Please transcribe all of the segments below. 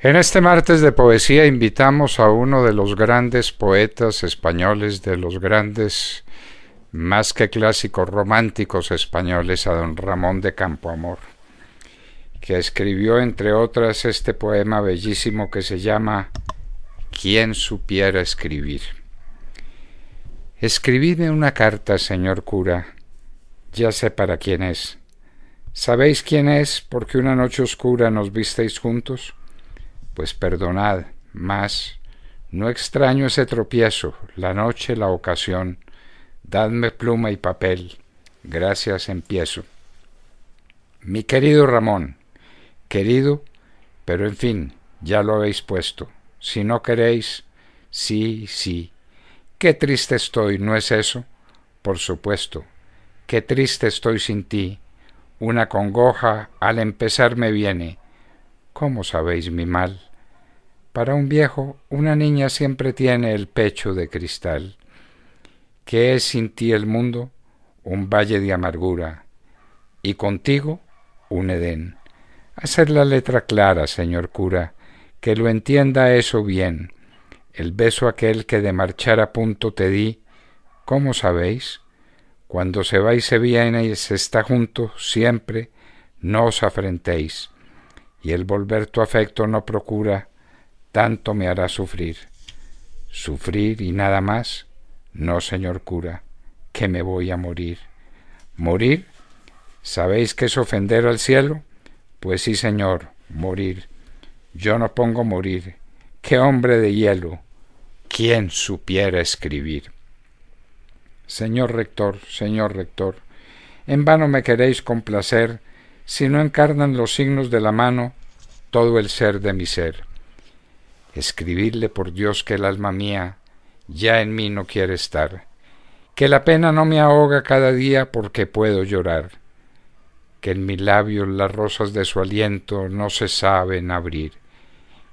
En este martes de poesía invitamos a uno de los grandes poetas españoles, de los grandes, más que clásicos románticos españoles, a don Ramón de Campoamor, que escribió, entre otras, este poema bellísimo que se llama ¿Quién supiera escribir. Escribidme una carta, señor cura. Ya sé para quién es. ¿Sabéis quién es porque una noche oscura nos visteis juntos? pues perdonad, mas no extraño ese tropiezo, la noche, la ocasión, dadme pluma y papel, gracias empiezo. Mi querido Ramón, querido, pero en fin, ya lo habéis puesto. Si no queréis, sí, sí. Qué triste estoy, ¿no es eso? Por supuesto. Qué triste estoy sin ti. Una congoja al empezar me viene ¿Cómo sabéis mi mal? Para un viejo, una niña siempre tiene el pecho de cristal. ¿Qué es sin ti el mundo? Un valle de amargura. Y contigo, un Edén. Haced la letra clara, señor cura, que lo entienda eso bien. El beso aquel que de marchar a punto te di, ¿cómo sabéis? Cuando se va y se viene y se está junto, siempre, no os afrentéis y el volver tu afecto no procura, tanto me hará sufrir. Sufrir y nada más, no, señor cura, que me voy a morir. ¿Morir? ¿Sabéis que es ofender al cielo? Pues sí, señor, morir. Yo no pongo morir. ¡Qué hombre de hielo! ¿Quién supiera escribir? Señor rector, señor rector, en vano me queréis complacer si no encarnan los signos de la mano todo el ser de mi ser. Escribirle por Dios que el alma mía ya en mí no quiere estar, que la pena no me ahoga cada día porque puedo llorar, que en mis labios las rosas de su aliento no se saben abrir,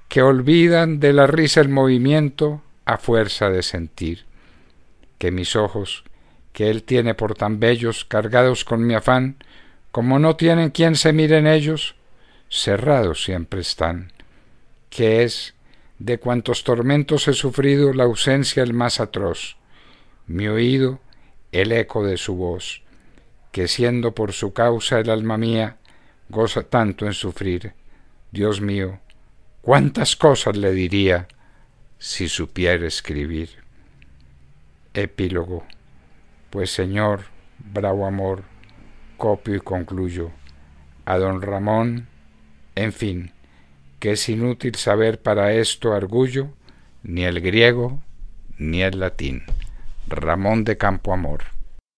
que olvidan de la risa el movimiento a fuerza de sentir, que mis ojos, que él tiene por tan bellos, cargados con mi afán, como no tienen quien se miren ellos, cerrados siempre están, que es de cuantos tormentos he sufrido la ausencia el más atroz, mi oído el eco de su voz, que siendo por su causa el alma mía, goza tanto en sufrir. Dios mío, cuántas cosas le diría si supiera escribir. Epílogo. Pues Señor, bravo amor, copio y concluyo. A don Ramón, en fin, que es inútil saber para esto argullo, ni el griego, ni el latín. Ramón de Campoamor.